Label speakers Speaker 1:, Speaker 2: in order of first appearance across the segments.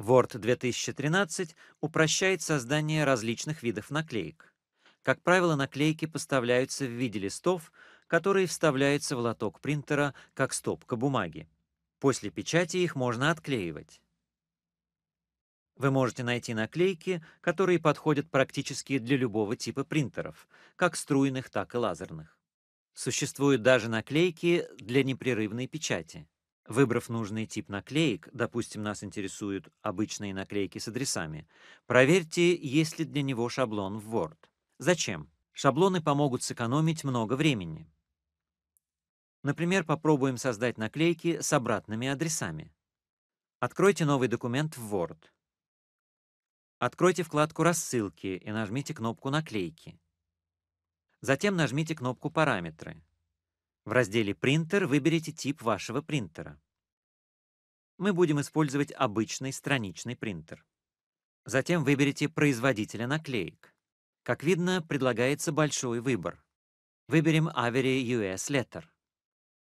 Speaker 1: Word 2013 упрощает создание различных видов наклеек. Как правило, наклейки поставляются в виде листов, которые вставляются в лоток принтера как стопка бумаги. После печати их можно отклеивать. Вы можете найти наклейки, которые подходят практически для любого типа принтеров, как струйных, так и лазерных. Существуют даже наклейки для непрерывной печати. Выбрав нужный тип наклеек, допустим, нас интересуют обычные наклейки с адресами, проверьте, есть ли для него шаблон в Word. Зачем? Шаблоны помогут сэкономить много времени. Например, попробуем создать наклейки с обратными адресами. Откройте новый документ в Word. Откройте вкладку «Рассылки» и нажмите кнопку «Наклейки». Затем нажмите кнопку «Параметры». В разделе «Принтер» выберите тип вашего принтера. Мы будем использовать обычный страничный принтер. Затем выберите производителя наклеек. Как видно, предлагается большой выбор. Выберем Avery US Letter.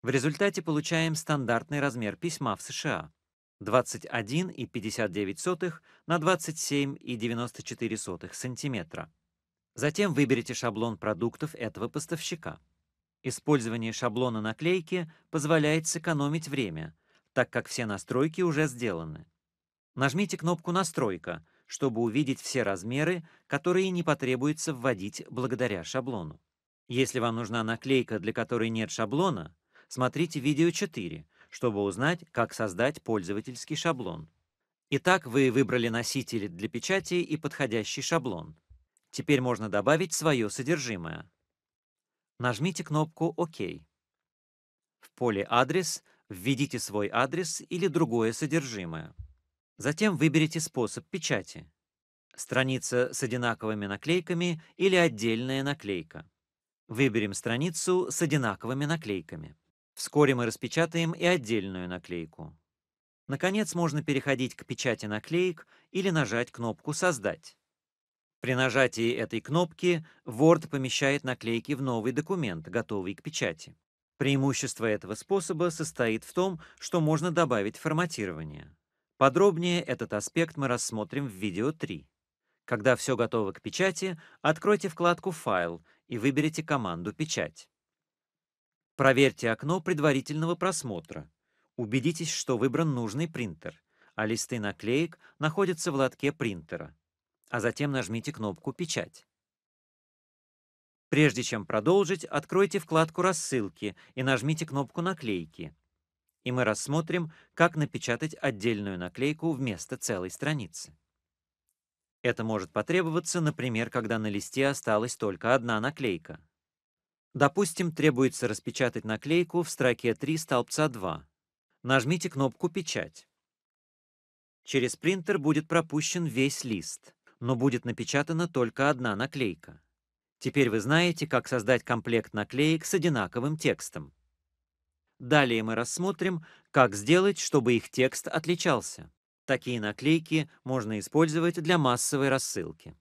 Speaker 1: В результате получаем стандартный размер письма в США 21,59 на 27,94 см. Затем выберите шаблон продуктов этого поставщика. Использование шаблона наклейки позволяет сэкономить время, так как все настройки уже сделаны. Нажмите кнопку «Настройка», чтобы увидеть все размеры, которые не потребуется вводить благодаря шаблону. Если вам нужна наклейка, для которой нет шаблона, смотрите видео 4, чтобы узнать, как создать пользовательский шаблон. Итак, вы выбрали носители для печати и подходящий шаблон. Теперь можно добавить свое содержимое. Нажмите кнопку «Ок». В поле «Адрес» введите свой адрес или другое содержимое. Затем выберите способ печати. Страница с одинаковыми наклейками или отдельная наклейка. Выберем страницу с одинаковыми наклейками. Вскоре мы распечатаем и отдельную наклейку. Наконец, можно переходить к печати наклеек или нажать кнопку «Создать». При нажатии этой кнопки Word помещает наклейки в новый документ, готовый к печати. Преимущество этого способа состоит в том, что можно добавить форматирование. Подробнее этот аспект мы рассмотрим в видео 3. Когда все готово к печати, откройте вкладку «Файл» и выберите команду «Печать». Проверьте окно предварительного просмотра. Убедитесь, что выбран нужный принтер, а листы наклеек находятся в лотке принтера а затем нажмите кнопку «Печать». Прежде чем продолжить, откройте вкладку «Рассылки» и нажмите кнопку «Наклейки». И мы рассмотрим, как напечатать отдельную наклейку вместо целой страницы. Это может потребоваться, например, когда на листе осталась только одна наклейка. Допустим, требуется распечатать наклейку в строке 3 столбца 2. Нажмите кнопку «Печать». Через принтер будет пропущен весь лист но будет напечатана только одна наклейка. Теперь вы знаете, как создать комплект наклеек с одинаковым текстом. Далее мы рассмотрим, как сделать, чтобы их текст отличался. Такие наклейки можно использовать для массовой рассылки.